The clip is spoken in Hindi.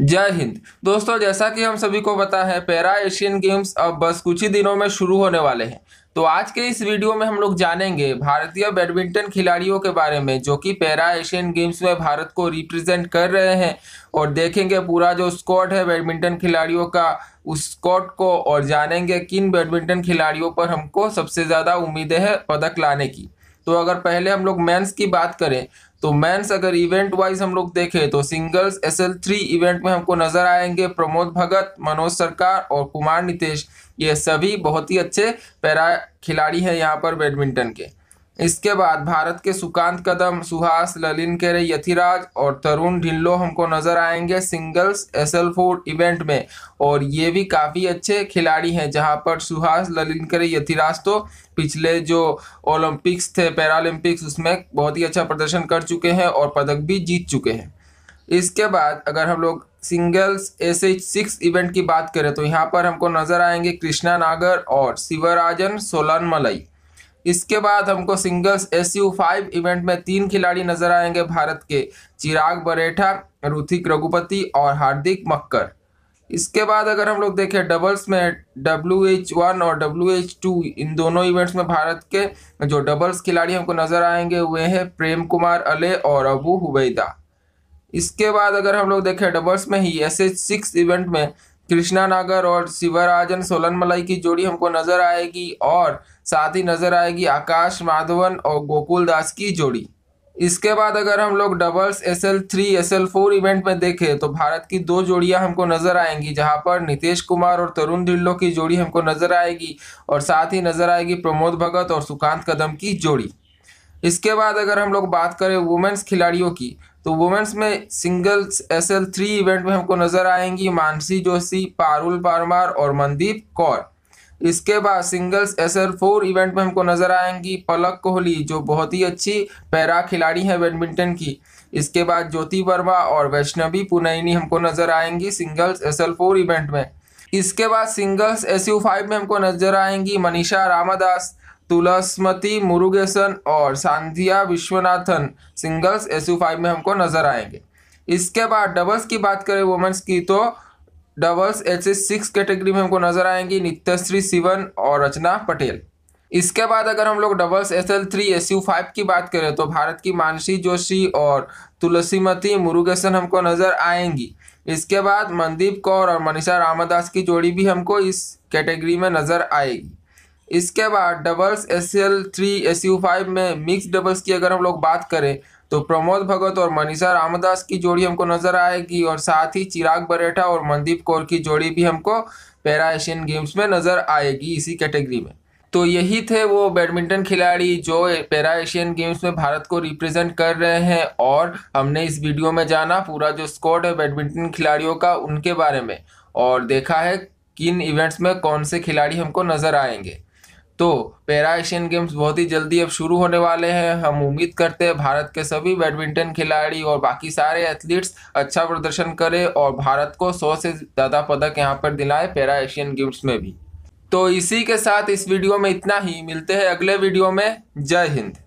जय हिंद दोस्तों जैसा कि हम सभी को पता है पैरा एशियन गेम्स अब बस कुछ ही दिनों में शुरू होने वाले हैं तो आज के इस वीडियो में हम लोग जानेंगे भारतीय बैडमिंटन खिलाड़ियों के बारे में जो कि पैरा एशियन गेम्स में भारत को रिप्रेजेंट कर रहे हैं और देखेंगे पूरा जो स्कॉट है बैडमिंटन खिलाड़ियों का उस स्कॉट को और जानेंगे किन बैडमिंटन खिलाड़ियों पर हमको सबसे ज़्यादा उम्मीदें हैं पदक लाने की तो अगर पहले हम लोग मेंस की बात करें तो मेंस अगर इवेंट वाइज हम लोग देखें तो singles S L three event में हमको नजर आएंगे प्रमोद भगत मनोज सरकार और कुमार नितेश ये सभी बहुत ही अच्छे पैरा खिलाड़ी हैं यहाँ पर बैडमिंटन के इसके बाद भारत के सुकांत कदम सुहास ललिन केरे यथिराज और तरुण ढिल्लो हमको नज़र आएंगे सिंगल्स एस एल इवेंट में और ये भी काफ़ी अच्छे खिलाड़ी हैं जहां पर सुहास ललिन केरे यथिराज तो पिछले जो ओलंपिक्स थे पैरालंपिक्स उसमें बहुत ही अच्छा प्रदर्शन कर चुके हैं और पदक भी जीत चुके हैं इसके बाद अगर हम लोग singles S H six event की बात करें तो यहाँ पर हमको नज़र आएंगे कृष्णा नागर और शिवराजन सोलन मलई इसके बाद हमको singles S U five event में तीन खिलाड़ी नजर आएंगे भारत के चिराग बरेठा रुथिक रघुपति और हार्दिक मक्कर इसके बाद अगर हम लोग देखें डबल्स में डब्ल्यू एच वन और डब्ल्यू एच टू इन दोनों इवेंट्स में भारत के जो डबल्स खिलाड़ी हमको नजर आएंगे वे हैं प्रेम कुमार अले और अबू हुबैदा इसके बाद अगर हम लोग देखें डबल्स में ही एस एच सिक्स इवेंट में कृष्णा नागर और शिवराजन सोलनमलाई की जोड़ी हमको नजर आएगी और साथ ही नजर आएगी आकाश माधवन और गोकुल दास की जोड़ी इसके बाद अगर हम लोग doubles S L three S L four event में देखें तो भारत की दो जोड़ियां हमको नजर आएंगी जहां पर नीतीश कुमार और तरुण ढिल्लो की जोड़ी हमको नजर आएगी और साथ ही नजर आएगी प्रमोद भगत और सुकांत कदम की जोड़ी इसके बाद अगर हम लोग बात करें वुमेंस खिलाड़ियों की तो वुमेंस में singles S L three event में हमको नज़र आएंगी मानसी जोशी पारुल परमार और मनदीप कौर इसके बाद singles S L four event में हमको नज़र आएंगी पलक कोहली जो बहुत ही अच्छी पैरा खिलाड़ी है बैडमिंटन की इसके बाद ज्योति वर्मा और वैष्णवी पुनैनी हमको नज़र आएंगी singles S L four event में इसके बाद सिंगल्स एस यू फाइव में हमको नज़र आएंगी मनीषा रामादास तुलस्मती मुरुगेसन और Sandhiya Vishwanathan singles S five में हमको नजर आएंगे इसके बाद डबल्स की बात करें वुमेंस की तो doubles H S six category में हमको नजर आएंगी नित्यश्री सिवन और रचना पटेल इसके बाद अगर हम लोग doubles S L three S U five की बात करें तो भारत की मानसी जोशी और तुलसीमती मुरुगेसन हमको नजर आएंगी इसके बाद मनदीप कौर और मनीषा रामदास की जोड़ी भी हमको इस कैटेगरी में नजर आएगी इसके बाद doubles S L three S U five में मिक्स डबल्स की अगर हम लोग बात करें तो प्रमोद भगत और मनीषा रामदास की जोड़ी हमको नजर आएगी और साथ ही चिराग बरेठा और मनदीप कौर की जोड़ी भी हमको पैरा एशियन गेम्स में नजर आएगी इसी कैटेगरी में तो यही थे वो बैडमिंटन खिलाड़ी जो पैरा एशियन गेम्स में भारत को रिप्रेजेंट कर रहे हैं और हमने इस वीडियो में जाना पूरा जो स्कॉट है बैडमिंटन खिलाड़ियों का उनके बारे में और देखा है किन इवेंट्स में कौन से खिलाड़ी हमको नज़र आएंगे तो पैरा एशियन गेम्स बहुत ही जल्दी अब शुरू होने वाले हैं हम उम्मीद करते हैं भारत के सभी बैडमिंटन खिलाड़ी और बाकी सारे एथलीट्स अच्छा प्रदर्शन करें और भारत को सौ से ज़्यादा पदक यहाँ पर दिलाए पैरा एशियन गेम्स में भी तो इसी के साथ इस वीडियो में इतना ही मिलते हैं अगले वीडियो में जय हिंद